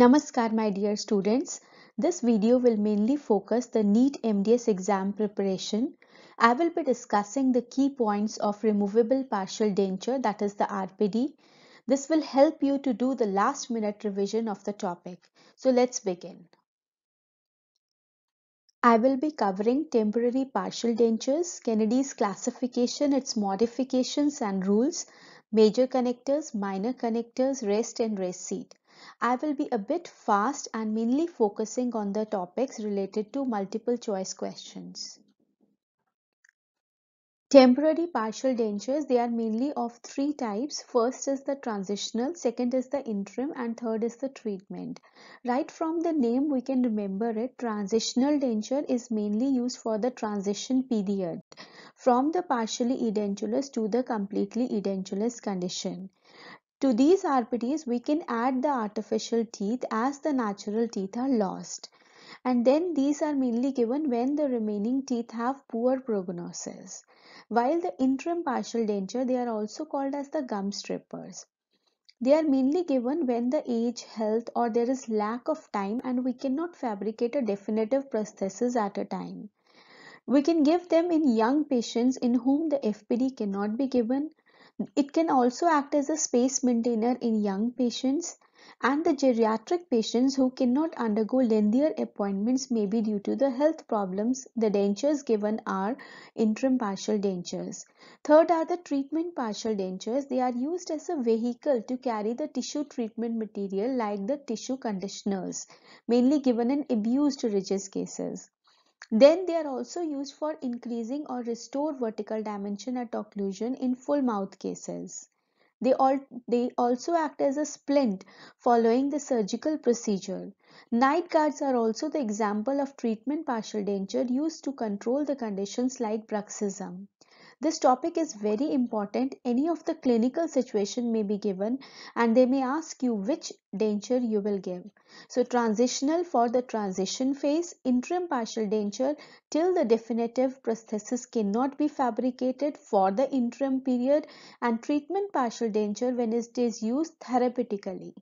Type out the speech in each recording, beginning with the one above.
Namaskar my dear students. This video will mainly focus the NEET MDS exam preparation. I will be discussing the key points of removable partial denture that is the RPD. This will help you to do the last minute revision of the topic. So let's begin. I will be covering temporary partial dentures, Kennedy's classification, its modifications and rules, major connectors, minor connectors, rest and rest seat. I will be a bit fast and mainly focusing on the topics related to multiple choice questions. Temporary partial dentures, they are mainly of three types. First is the transitional, second is the interim and third is the treatment. Right from the name we can remember it, transitional denture is mainly used for the transition period from the partially edentulous to the completely edentulous condition. To these RPTs, we can add the artificial teeth as the natural teeth are lost. And then these are mainly given when the remaining teeth have poor prognosis. While the interim partial denture, they are also called as the gum strippers. They are mainly given when the age, health or there is lack of time and we cannot fabricate a definitive prosthesis at a time. We can give them in young patients in whom the FPD cannot be given it can also act as a space maintainer in young patients and the geriatric patients who cannot undergo lengthier appointments maybe due to the health problems the dentures given are interim partial dentures third are the treatment partial dentures they are used as a vehicle to carry the tissue treatment material like the tissue conditioners mainly given in abused ridges cases then they are also used for increasing or restore vertical dimension at occlusion in full mouth cases. They, all, they also act as a splint following the surgical procedure. Night guards are also the example of treatment partial denture used to control the conditions like bruxism. This topic is very important. Any of the clinical situation may be given and they may ask you which denture you will give. So transitional for the transition phase, interim partial denture till the definitive prosthesis cannot be fabricated for the interim period and treatment partial denture when it is used therapeutically.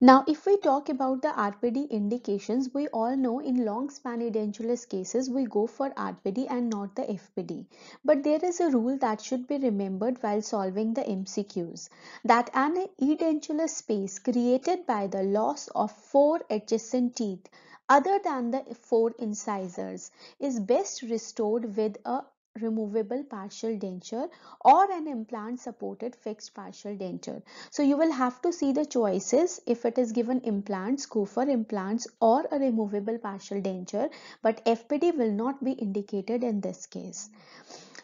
Now, if we talk about the RPD indications, we all know in long span edentulous cases, we go for RPD and not the FPD. But there is a rule that should be remembered while solving the MCQs, that an edentulous space created by the loss of four adjacent teeth other than the four incisors is best restored with a removable partial denture or an implant supported fixed partial denture. So you will have to see the choices if it is given implants go for implants or a removable partial denture but FPD will not be indicated in this case.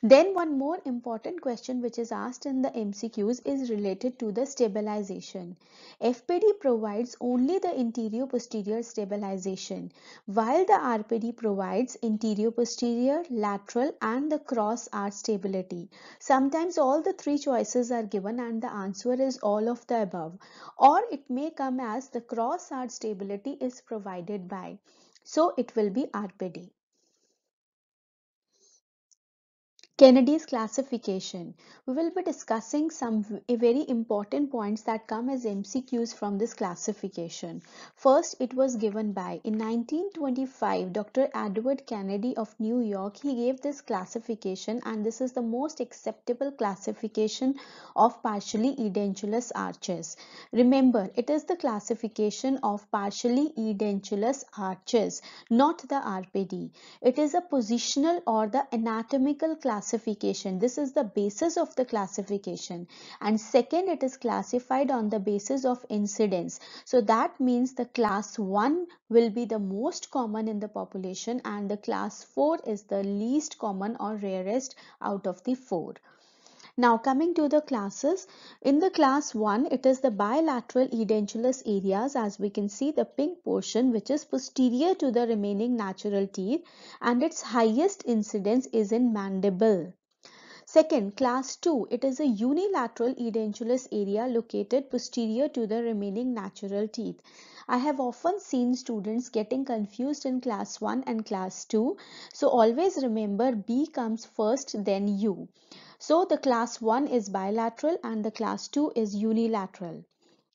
Then one more important question which is asked in the MCQs is related to the stabilization. FPD provides only the interior posterior stabilization while the RPD provides interior posterior, lateral and the cross arch stability. Sometimes all the three choices are given and the answer is all of the above or it may come as the cross arch stability is provided by. So it will be RPD. Kennedy's classification. We will be discussing some eh, very important points that come as MCQs from this classification. First, it was given by in 1925, Dr. Edward Kennedy of New York, he gave this classification and this is the most acceptable classification of partially edentulous arches. Remember, it is the classification of partially edentulous arches, not the RPD. It is a positional or the anatomical classification classification. This is the basis of the classification. And second, it is classified on the basis of incidence. So that means the class 1 will be the most common in the population and the class 4 is the least common or rarest out of the 4. Now coming to the classes, in the class 1 it is the bilateral edentulous areas as we can see the pink portion which is posterior to the remaining natural teeth and its highest incidence is in mandible. Second, class 2, it is a unilateral edentulous area located posterior to the remaining natural teeth. I have often seen students getting confused in class 1 and class 2. So always remember B comes first then U. So the class 1 is bilateral and the class 2 is unilateral.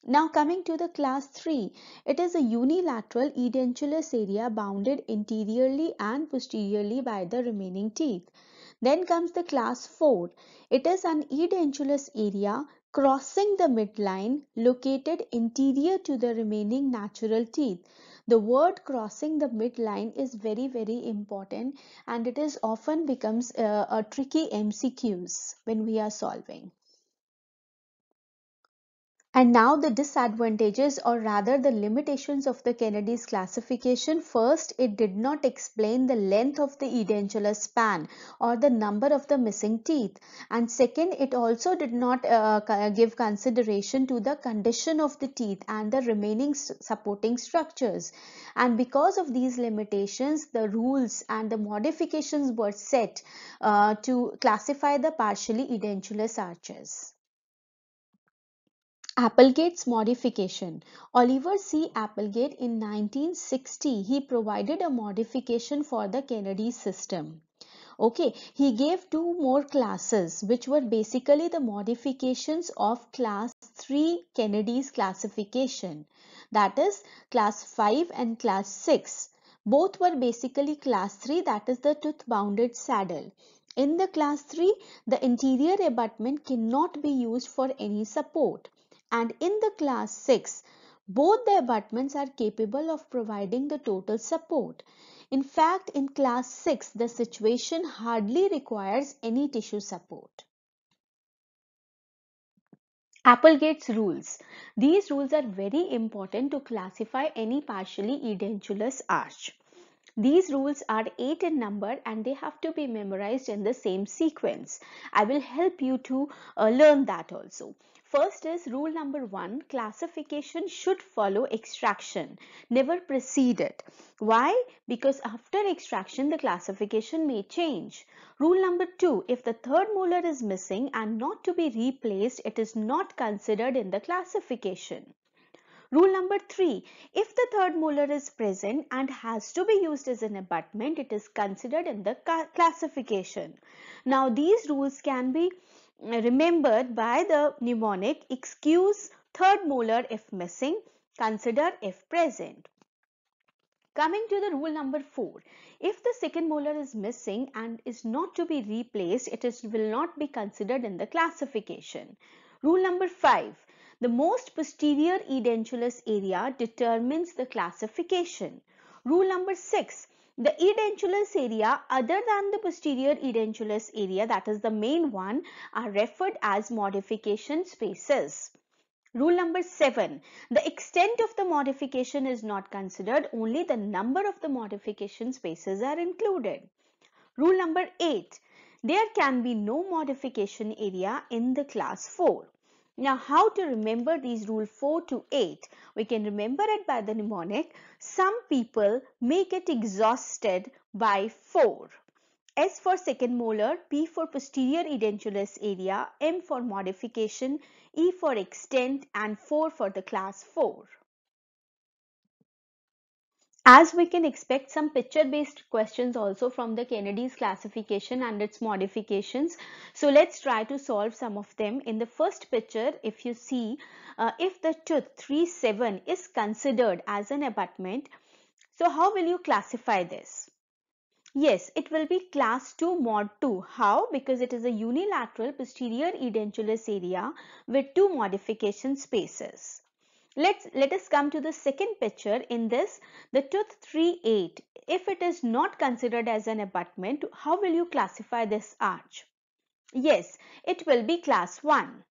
Now coming to the class 3, it is a unilateral edentulous area bounded anteriorly and posteriorly by the remaining teeth. Then comes the class 4. It is an edentulous area Crossing the midline located interior to the remaining natural teeth. The word crossing the midline is very very important and it is often becomes uh, a tricky MCQs when we are solving. And now the disadvantages or rather the limitations of the Kennedy's classification. First, it did not explain the length of the edentulous span or the number of the missing teeth. And second, it also did not uh, uh give consideration to the condition of the teeth and the remaining supporting structures. And because of these limitations, the rules and the modifications were set uh, to classify the partially edentulous arches. Applegate's modification. Oliver C. Applegate in 1960, he provided a modification for the Kennedy system. Okay, he gave two more classes which were basically the modifications of class 3 Kennedy's classification. That is class 5 and class 6. Both were basically class 3 that is the tooth bounded saddle. In the class 3, the interior abutment cannot be used for any support and in the class 6, both the abutments are capable of providing the total support. In fact, in class 6, the situation hardly requires any tissue support. Applegate's rules. These rules are very important to classify any partially edentulous arch. These rules are 8 in number and they have to be memorized in the same sequence. I will help you to uh, learn that also. First is rule number one, classification should follow extraction, never precede it. Why? Because after extraction, the classification may change. Rule number two, if the third molar is missing and not to be replaced, it is not considered in the classification. Rule number three, if the third molar is present and has to be used as an abutment, it is considered in the classification. Now these rules can be uh, remembered by the mnemonic excuse third molar if missing, consider if present. Coming to the rule number 4, if the second molar is missing and is not to be replaced, it is, will not be considered in the classification. Rule number 5, the most posterior edentulous area determines the classification. Rule number 6. The edentulous area other than the posterior edentulous area that is the main one are referred as modification spaces. Rule number 7. The extent of the modification is not considered, only the number of the modification spaces are included. Rule number 8. There can be no modification area in the class 4. Now how to remember these rule 4 to 8? We can remember it by the mnemonic. Some people may get exhausted by 4. S for second molar, P for posterior edentulous area, M for modification, E for extent and 4 for the class 4. As we can expect some picture based questions also from the Kennedy's classification and its modifications. So let's try to solve some of them. In the first picture, if you see, uh, if the tooth 37 is considered as an abutment, so how will you classify this? Yes, it will be class 2 mod 2. How? Because it is a unilateral posterior edentulous area with two modification spaces. Let's, let us come to the second picture. In this, the tooth 3-8, if it is not considered as an abutment, how will you classify this arch? Yes, it will be class 1.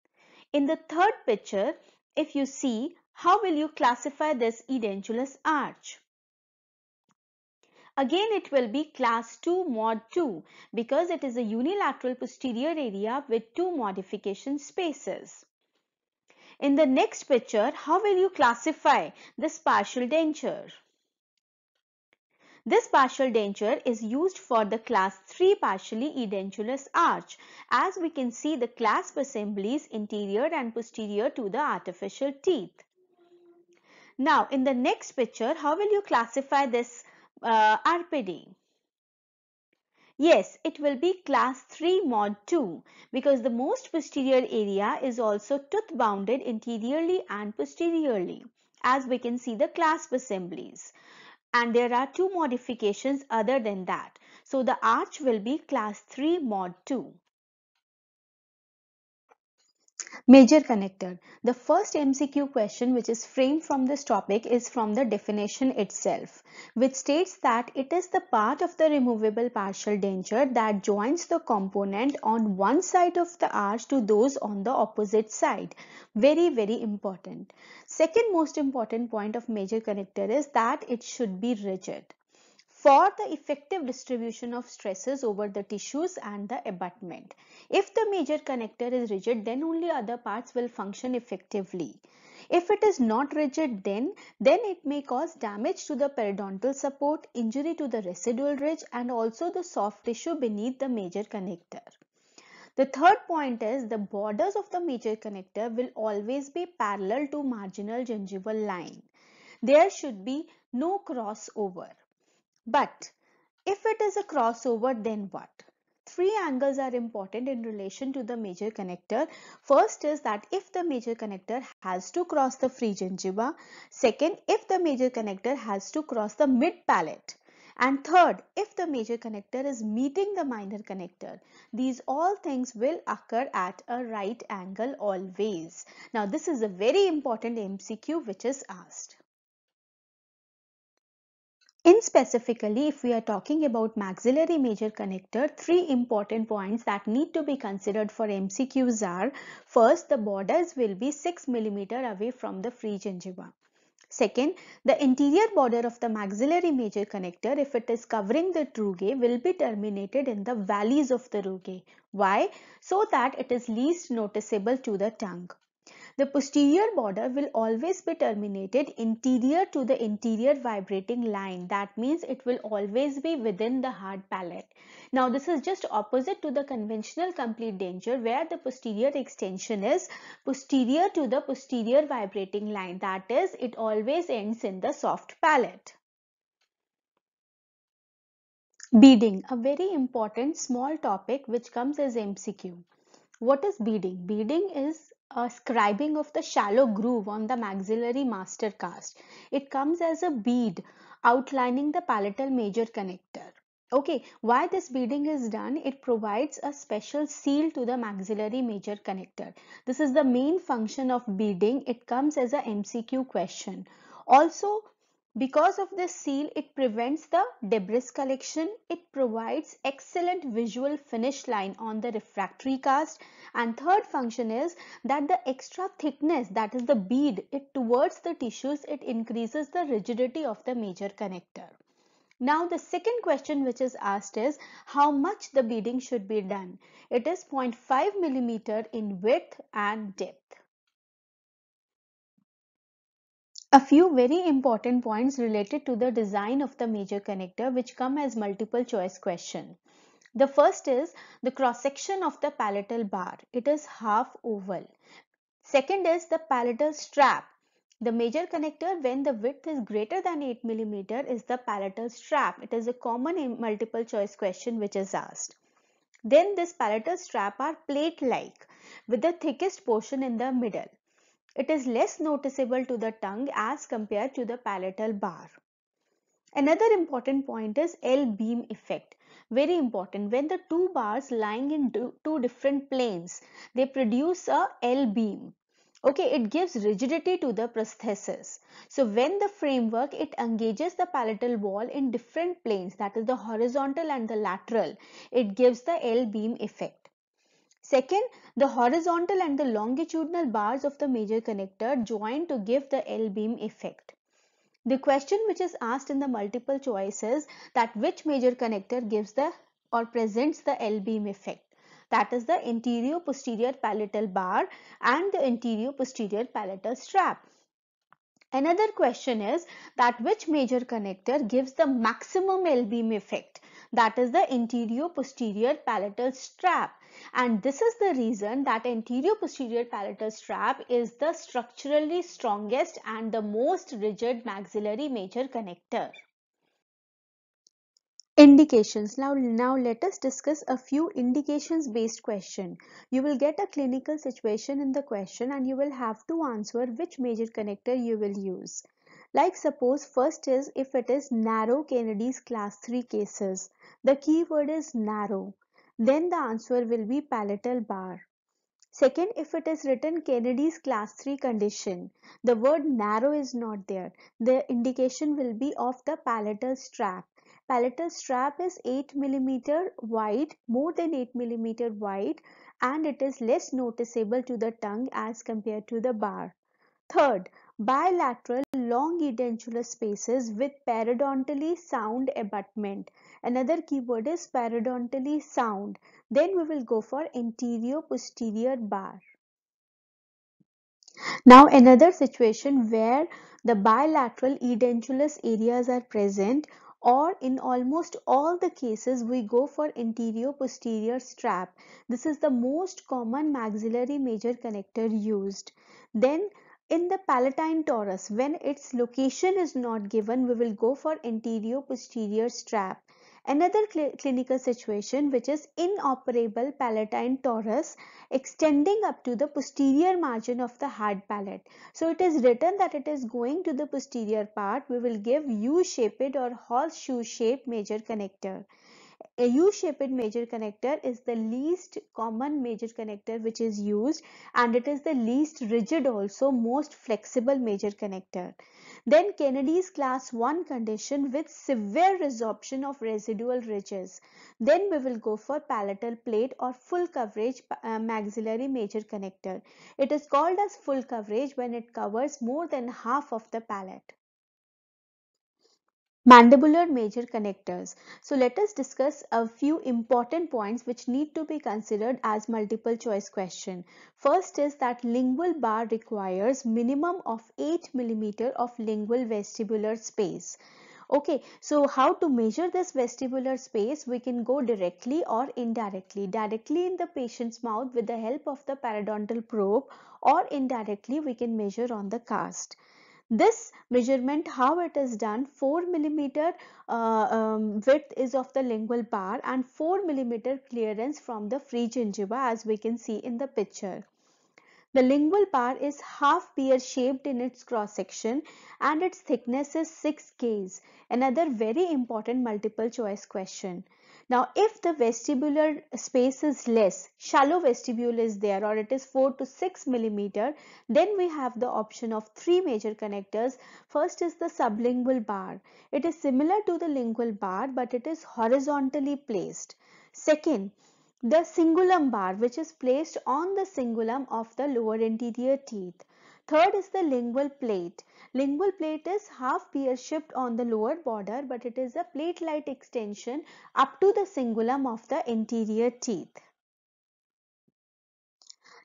In the third picture, if you see, how will you classify this edentulous arch? Again, it will be class 2 mod 2 because it is a unilateral posterior area with two modification spaces. In the next picture, how will you classify this partial denture? This partial denture is used for the class 3 partially edentulous arch as we can see the clasp assemblies interior and posterior to the artificial teeth. Now in the next picture how will you classify this uh, RPD? Yes, it will be class 3 mod 2 because the most posterior area is also tooth bounded anteriorly and posteriorly as we can see the clasp assemblies. And there are two modifications other than that. So the arch will be class 3 mod 2. Major connector. The first MCQ question which is framed from this topic is from the definition itself which states that it is the part of the removable partial denture that joins the component on one side of the arch to those on the opposite side. Very very important. Second most important point of major connector is that it should be rigid for the effective distribution of stresses over the tissues and the abutment. If the major connector is rigid, then only other parts will function effectively. If it is not rigid then, then it may cause damage to the periodontal support, injury to the residual ridge and also the soft tissue beneath the major connector. The third point is the borders of the major connector will always be parallel to marginal gingival line. There should be no crossover. But if it is a crossover, then what? Three angles are important in relation to the major connector. First is that if the major connector has to cross the free gingiva. Second, if the major connector has to cross the mid palate. And third, if the major connector is meeting the minor connector, these all things will occur at a right angle always. Now, this is a very important MCQ which is asked. In specifically, if we are talking about maxillary major connector, three important points that need to be considered for MCQs are first, the borders will be 6 mm away from the free gingiva. Second, the interior border of the maxillary major connector, if it is covering the rugae, will be terminated in the valleys of the rugae. Why? So that it is least noticeable to the tongue. The posterior border will always be terminated interior to the interior vibrating line. That means it will always be within the hard palate. Now this is just opposite to the conventional complete danger where the posterior extension is posterior to the posterior vibrating line. That is it always ends in the soft palate. Beading, a very important small topic which comes as MCQ. What is beading? Beading is a scribing of the shallow groove on the maxillary master cast. It comes as a bead outlining the palatal major connector. Okay, why this beading is done? It provides a special seal to the maxillary major connector. This is the main function of beading. It comes as a MCQ question. Also, because of this seal, it prevents the debris collection. It provides excellent visual finish line on the refractory cast. And third function is that the extra thickness, that is the bead, it towards the tissues, it increases the rigidity of the major connector. Now the second question which is asked is how much the beading should be done. It is 0.5 millimeter in width and depth. A few very important points related to the design of the major connector which come as multiple choice question. The first is the cross section of the palatal bar. It is half oval. Second is the palatal strap. The major connector when the width is greater than 8 mm is the palatal strap. It is a common multiple choice question which is asked. Then this palatal strap are plate like with the thickest portion in the middle. It is less noticeable to the tongue as compared to the palatal bar. Another important point is L-beam effect. Very important. When the two bars lying in two different planes, they produce a L-beam. Okay, it gives rigidity to the prosthesis. So when the framework, it engages the palatal wall in different planes, that is the horizontal and the lateral. It gives the L-beam effect. Second, the horizontal and the longitudinal bars of the major connector join to give the L-beam effect. The question which is asked in the multiple choice is that which major connector gives the or presents the L-beam effect that is the anterior posterior palatal bar and the anterior posterior palatal strap. Another question is that which major connector gives the maximum L-beam effect that is the anterior posterior palatal strap and this is the reason that anterior posterior palatal strap is the structurally strongest and the most rigid maxillary major connector indications now now let us discuss a few indications based question you will get a clinical situation in the question and you will have to answer which major connector you will use like suppose first is if it is narrow Kennedy's class 3 cases. The keyword is narrow. Then the answer will be palatal bar. Second, if it is written Kennedy's class 3 condition, the word narrow is not there. The indication will be of the palatal strap. Palatal strap is 8 millimeter wide, more than 8 millimeter wide and it is less noticeable to the tongue as compared to the bar. Third, bilateral long edentulous spaces with periodontally sound abutment. Another keyword is periodontally sound. Then we will go for anterior posterior bar. Now another situation where the bilateral edentulous areas are present or in almost all the cases we go for anterior posterior strap. This is the most common maxillary major connector used. Then in the palatine torus, when its location is not given, we will go for anterior posterior strap. Another cl clinical situation which is inoperable palatine torus extending up to the posterior margin of the hard palate. So it is written that it is going to the posterior part. We will give U-shaped or horseshoe shaped major connector. A U-shaped major connector is the least common major connector which is used and it is the least rigid also most flexible major connector. Then Kennedy's class 1 condition with severe resorption of residual ridges. Then we will go for palatal plate or full coverage uh, maxillary major connector. It is called as full coverage when it covers more than half of the palate mandibular major connectors. So let us discuss a few important points which need to be considered as multiple choice question. First is that lingual bar requires minimum of 8 millimeter of lingual vestibular space. Okay, so how to measure this vestibular space? We can go directly or indirectly. Directly in the patient's mouth with the help of the periodontal probe or indirectly we can measure on the cast. This measurement how it is done 4 millimeter uh, um, width is of the lingual bar and 4 millimeter clearance from the free gingiva as we can see in the picture. The lingual bar is half pear shaped in its cross section and its thickness is 6 Ks. Another very important multiple choice question. Now, if the vestibular space is less, shallow vestibule is there or it is 4 to 6 millimeter, then we have the option of three major connectors. First is the sublingual bar. It is similar to the lingual bar, but it is horizontally placed. Second, the cingulum bar, which is placed on the cingulum of the lower anterior teeth. Third is the lingual plate. Lingual plate is half pear shaped on the lower border but it is a plate-like extension up to the cingulum of the anterior teeth.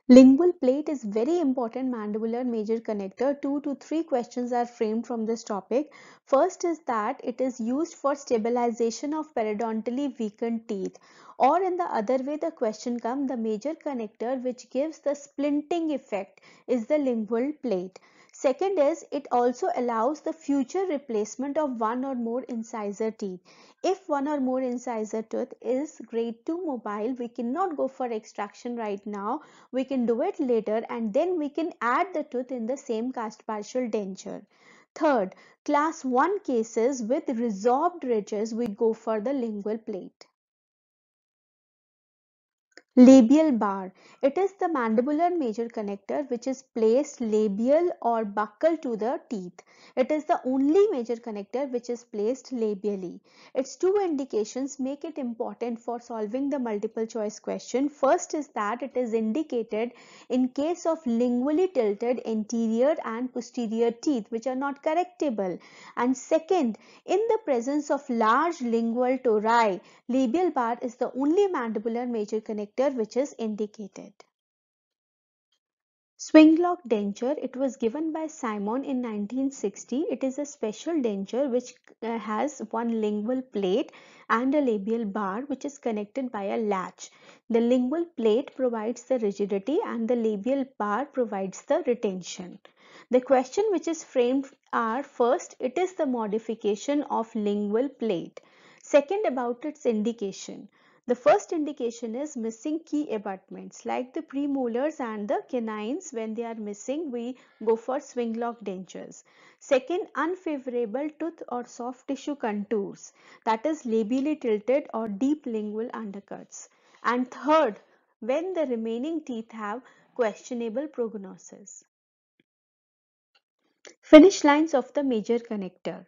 Lingual plate is very important mandibular major connector. Two to three questions are framed from this topic. First is that it is used for stabilization of periodontally weakened teeth or in the other way the question comes the major connector which gives the splinting effect is the lingual plate. Second is it also allows the future replacement of one or more incisor teeth. If one or more incisor tooth is grade 2 mobile, we cannot go for extraction right now. We can do it later and then we can add the tooth in the same cast partial denture. Third, class 1 cases with resorbed ridges, we go for the lingual plate. Labial bar. It is the mandibular major connector which is placed labial or buccal to the teeth. It is the only major connector which is placed labially. Its two indications make it important for solving the multiple choice question. First is that it is indicated in case of lingually tilted anterior and posterior teeth which are not correctable. And second, in the presence of large lingual tori, labial bar is the only mandibular major connector which is indicated. Swing lock denture, it was given by Simon in 1960. It is a special denture which uh, has one lingual plate and a labial bar which is connected by a latch. The lingual plate provides the rigidity and the labial bar provides the retention. The question which is framed are first, it is the modification of lingual plate. Second, about its indication. The first indication is missing key abutments like the premolars and the canines when they are missing we go for swing lock dentures. Second unfavorable tooth or soft tissue contours that is labially tilted or deep lingual undercuts. And third when the remaining teeth have questionable prognosis. Finish lines of the major connector.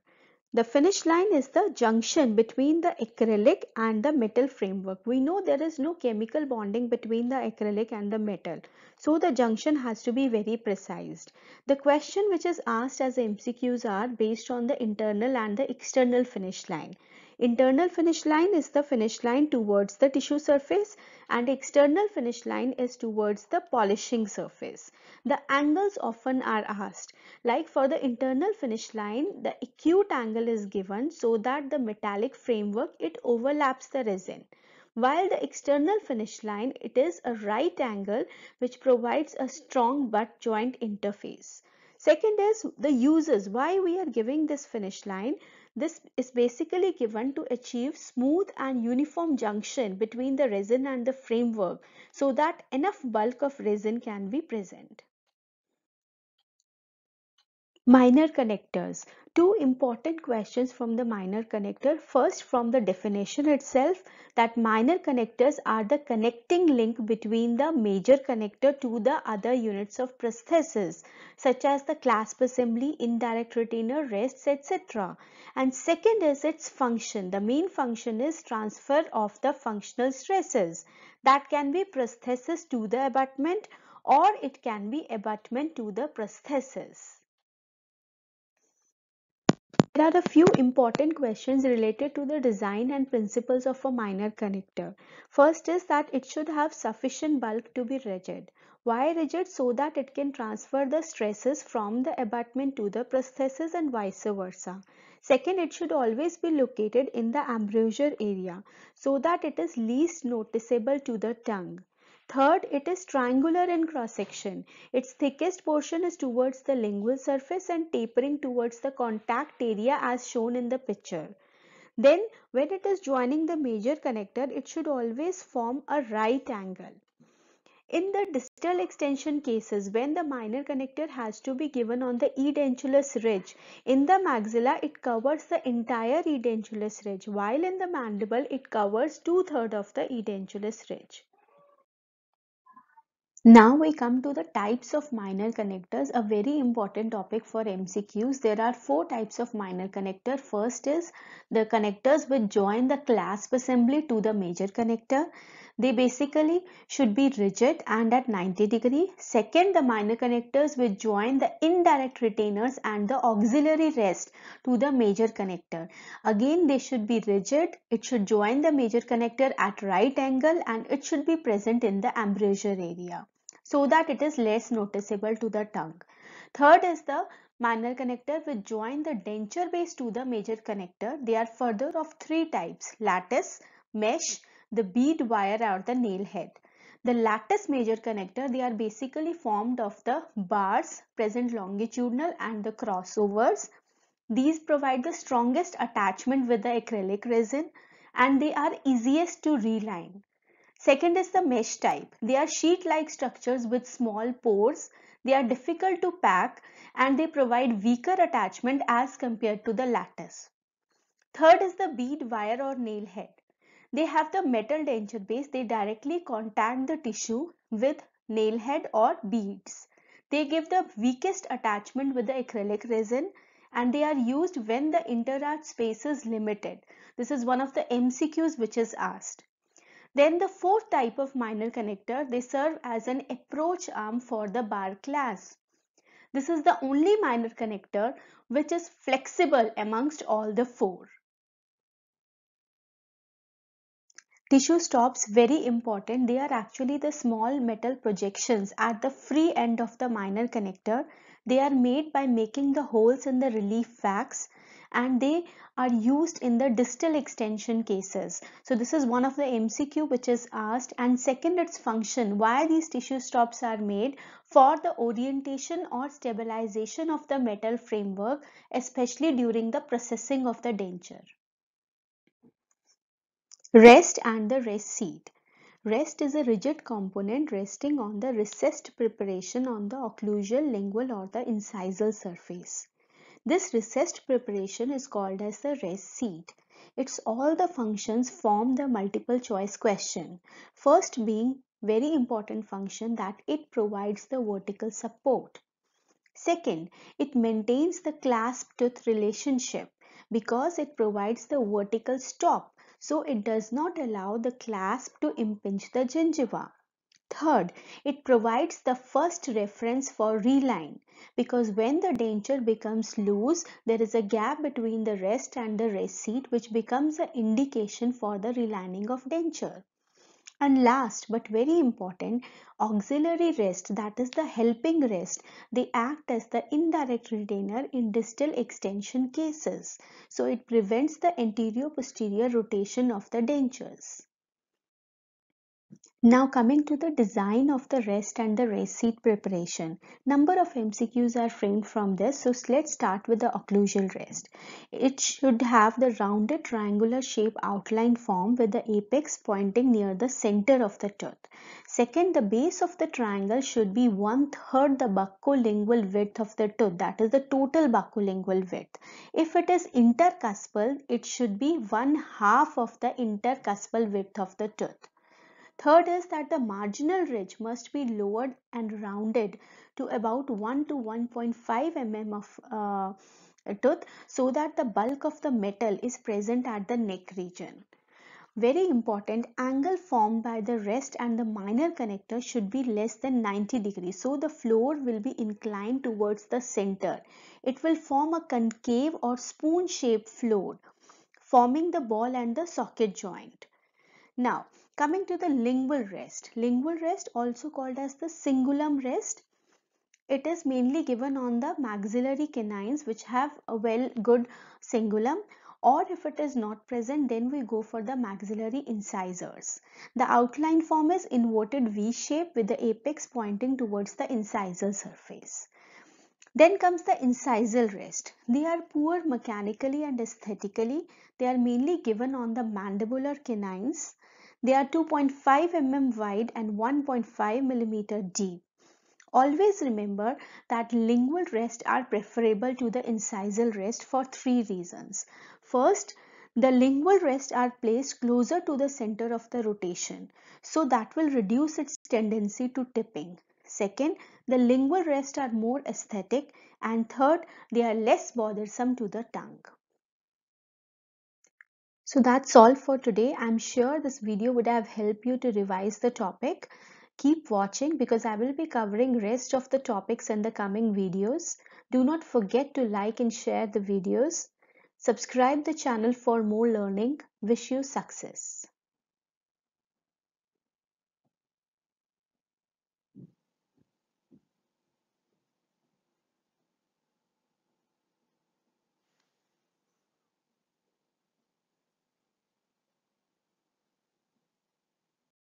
The finish line is the junction between the acrylic and the metal framework. We know there is no chemical bonding between the acrylic and the metal. So the junction has to be very precise. The question which is asked as MCQs are based on the internal and the external finish line. Internal finish line is the finish line towards the tissue surface and external finish line is towards the polishing surface. The angles often are asked. Like for the internal finish line, the acute angle is given so that the metallic framework it overlaps the resin while the external finish line it is a right angle which provides a strong butt joint interface. Second is the uses, why we are giving this finish line. This is basically given to achieve smooth and uniform junction between the resin and the framework so that enough bulk of resin can be present. Minor connectors. Two important questions from the minor connector. First, from the definition itself, that minor connectors are the connecting link between the major connector to the other units of prosthesis, such as the clasp assembly, indirect retainer, rests, etc. And second is its function. The main function is transfer of the functional stresses. That can be prosthesis to the abutment or it can be abutment to the prosthesis. There are a few important questions related to the design and principles of a minor connector. First is that it should have sufficient bulk to be rigid. Why rigid? So that it can transfer the stresses from the abutment to the prostheses and vice versa. Second, it should always be located in the embrasure area so that it is least noticeable to the tongue. Third, it is triangular in cross section. Its thickest portion is towards the lingual surface and tapering towards the contact area as shown in the picture. Then when it is joining the major connector, it should always form a right angle. In the distal extension cases, when the minor connector has to be given on the edentulous ridge, in the maxilla it covers the entire edentulous ridge while in the mandible it covers two-thirds of the edentulous ridge. Now we come to the types of minor connectors, a very important topic for MCQs. There are four types of minor connector. First is the connectors which join the clasp assembly to the major connector. They basically should be rigid and at 90 degree. Second, the minor connectors which join the indirect retainers and the auxiliary rest to the major connector. Again, they should be rigid. It should join the major connector at right angle and it should be present in the embrasure area so that it is less noticeable to the tongue. Third is the manual connector which join the denture base to the major connector. They are further of three types lattice, mesh, the bead wire or the nail head. The lattice major connector they are basically formed of the bars present longitudinal and the crossovers. These provide the strongest attachment with the acrylic resin and they are easiest to reline. Second is the mesh type. They are sheet-like structures with small pores. They are difficult to pack and they provide weaker attachment as compared to the lattice. Third is the bead wire or nail head. They have the metal denture base. They directly contact the tissue with nail head or beads. They give the weakest attachment with the acrylic resin and they are used when the interact space is limited. This is one of the MCQs which is asked. Then the fourth type of minor connector, they serve as an approach arm for the bar class. This is the only minor connector which is flexible amongst all the four. Tissue stops very important. They are actually the small metal projections at the free end of the minor connector. They are made by making the holes in the relief wax and they are used in the distal extension cases. So this is one of the MCQ which is asked and second its function why these tissue stops are made for the orientation or stabilization of the metal framework especially during the processing of the denture. Rest and the rest seat. Rest is a rigid component resting on the recessed preparation on the occlusal, lingual or the incisal surface. This recessed preparation is called as the rest seat. It's all the functions form the multiple choice question. First being very important function that it provides the vertical support. Second, it maintains the clasp tooth relationship because it provides the vertical stop so it does not allow the clasp to impinge the gingiva. Third, it provides the first reference for reline because when the denture becomes loose, there is a gap between the rest and the rest seat which becomes an indication for the relining of denture. And last but very important, auxiliary rest that is the helping rest. They act as the indirect retainer in distal extension cases. So it prevents the anterior posterior rotation of the dentures. Now coming to the design of the rest and the rest seat preparation. Number of MCQs are framed from this. So let's start with the occlusal rest. It should have the rounded triangular shape outline form with the apex pointing near the center of the tooth. Second, the base of the triangle should be one third the buccolingual width of the tooth. That is the total buccolingual width. If it is intercuspal, it should be one half of the intercuspal width of the tooth. Third is that the marginal ridge must be lowered and rounded to about 1 to 1.5 mm of uh, tooth so that the bulk of the metal is present at the neck region. Very important angle formed by the rest and the minor connector should be less than 90 degrees. So the floor will be inclined towards the center. It will form a concave or spoon shaped floor forming the ball and the socket joint. Now Coming to the lingual rest. Lingual rest also called as the cingulum rest. It is mainly given on the maxillary canines which have a well good cingulum or if it is not present then we go for the maxillary incisors. The outline form is inverted V shape with the apex pointing towards the incisor surface. Then comes the incisal rest. They are poor mechanically and aesthetically. They are mainly given on the mandibular canines. They are 2.5 mm wide and 1.5 mm deep. Always remember that lingual rests are preferable to the incisal rest for three reasons. First, the lingual rests are placed closer to the center of the rotation, so that will reduce its tendency to tipping. Second, the lingual rests are more aesthetic and third, they are less bothersome to the tongue. So that's all for today. I'm sure this video would have helped you to revise the topic. Keep watching because I will be covering rest of the topics in the coming videos. Do not forget to like and share the videos. Subscribe the channel for more learning. Wish you success.